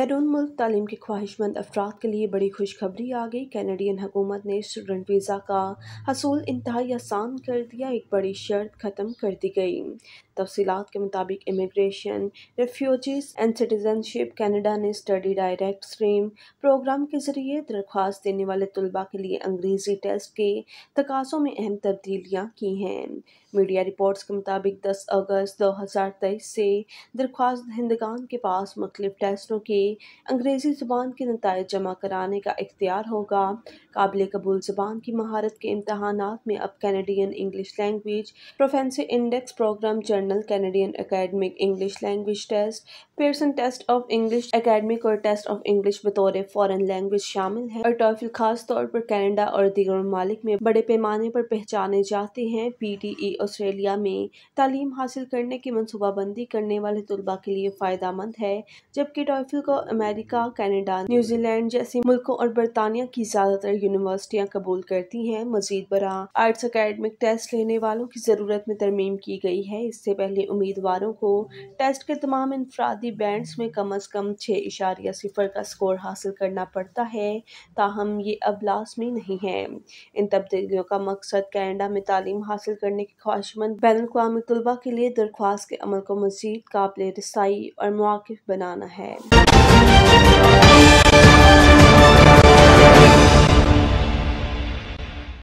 बैरून मुल्क तालीम के ख्वाहिशमंद अफराद के लिए बड़ी खुशखबरी आ गई कैनेडियन हुकूमत ने स्टूडेंट वीज़ा का हसूल इंतहाई आसान कर दिया एक बड़ी शर्त ख़त्म कर दी गई तफसीत के मुताबिक immigration refugees and citizenship Canada ने स्टडी डायरेक्ट स्ट्रीम प्रोग्राम के ज़रिए दरख्वास्त देने वाले तलबा के लिए अंग्रेज़ी टेस्ट के तकाज़ों में अहम तब्दीलियाँ की हैं मीडिया रिपोर्ट्स के मुताबिक दस अगस्त दो हज़ार तेईस से दरख्वास्त दहंदगान के पास मुख्तफ टेस्टों के अंग्रेज़ी ज़ुबान के नतज जमा कराने का इख्तियार होगा काबिल कबूल जबान की महारत के इम्तहान में अब Canadian English language proficiency index program general Canadian academic English language test Pearson test of English academic और टेस्ट ऑफ इंग्लिश बतौर फॉरन लैंग्वेज शामिल है और टॉफिल खास तौर पर कैनेडा और दीगर ममालिक में बड़े पैमाने पर पहचाने जाते हैं पी टी ई ऑस्ट्रेलिया में तालीम हासिल करने की मनसूबाबंदी करने वाले तलबा के लिए फ़ायदा मंद है जबकि टॉफिल को अमेरिका कैनेडा न्यूजीलैंड जैसे मुल्कों और बरतानिया की ज़्यादातर यूनिवर्सिटियाँ कबूल करती हैं मजीद बरा आर्ट्स अकेडमिक टेस्ट लेने वालों की ज़रूरत में तरमीम की गई है इससे पहले उम्मीदवारों को टेस्ट के तमाम इंफरादी सभी बैंड्स में कम अज़ कम छः इशारिया सिफर का स्कोर हासिल करना पड़ता है ताहम ये अब लाजमी नहीं है इन तब्दीलियों का मकसद कैनेडा में तालीम हासिल करने के ख्वाहिशमंद बैन अवी तलबा के लिए दरख्वास्त के अमल को मजीद काबिल रसाई और मौक़ बनाना है